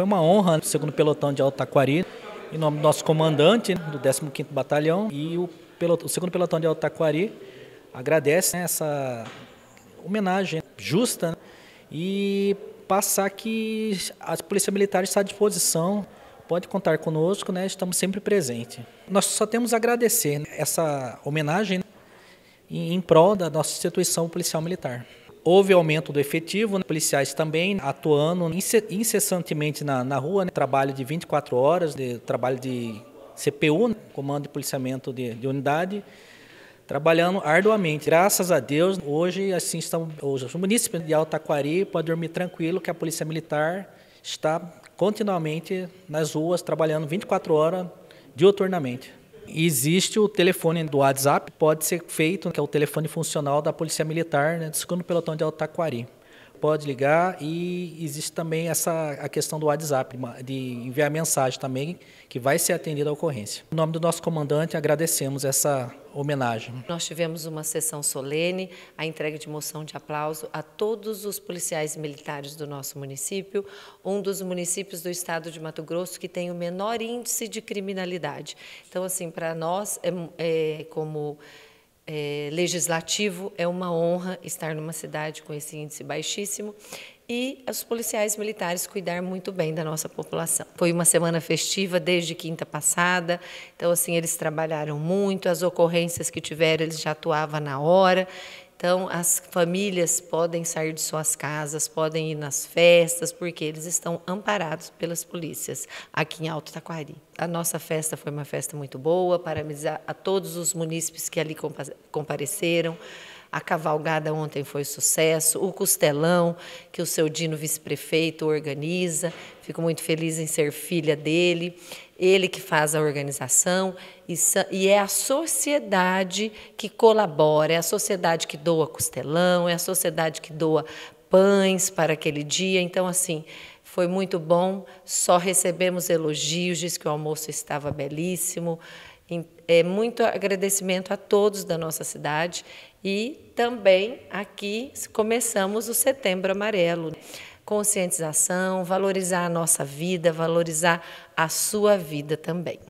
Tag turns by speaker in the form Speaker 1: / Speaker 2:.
Speaker 1: Foi uma honra, o né? segundo pelotão de Alto Taquari, em nome do nosso comandante né, do 15º Batalhão e o, pelotão, o segundo pelotão de Alto Taquari agradece né, essa homenagem justa né, e passar que a Polícia Militar está à disposição, pode contar conosco, né, estamos sempre presentes. Nós só temos a agradecer né, essa homenagem em prol da nossa instituição policial militar. Houve aumento do efetivo, né? policiais também atuando incessantemente na, na rua, né? trabalho de 24 horas, de, trabalho de CPU, né? Comando de Policiamento de, de, Unidade, trabalhando arduamente. Graças a Deus, hoje assim estão os municípios de Altaquari pode dormir tranquilo que a Polícia Militar está continuamente nas ruas, trabalhando 24 horas diuturnamente existe o telefone do WhatsApp, pode ser feito, que é o telefone funcional da Polícia Militar, né, do segundo pelotão de Altaquari. Pode ligar e existe também essa a questão do WhatsApp, de enviar mensagem também, que vai ser atendida a ocorrência. Em nome do nosso comandante, agradecemos essa homenagem.
Speaker 2: Nós tivemos uma sessão solene, a entrega de moção de aplauso a todos os policiais militares do nosso município, um dos municípios do estado de Mato Grosso que tem o menor índice de criminalidade. Então, assim, para nós, é, é como é, legislativo, é uma honra estar numa cidade com esse índice baixíssimo e os policiais militares cuidar muito bem da nossa população. Foi uma semana festiva desde quinta passada, então assim eles trabalharam muito, as ocorrências que tiveram eles já atuavam na hora. Então, as famílias podem sair de suas casas, podem ir nas festas, porque eles estão amparados pelas polícias aqui em Alto Taquari. A nossa festa foi uma festa muito boa, parabenizar a todos os munícipes que ali compareceram. A cavalgada ontem foi sucesso, o costelão que o seu Dino vice-prefeito organiza. Fico muito feliz em ser filha dele. Ele que faz a organização e é a sociedade que colabora, é a sociedade que doa costelão, é a sociedade que doa pães para aquele dia. Então, assim, foi muito bom, só recebemos elogios, diz que o almoço estava belíssimo. É muito agradecimento a todos da nossa cidade e também aqui começamos o Setembro Amarelo. Conscientização, valorizar a nossa vida, valorizar a sua vida também.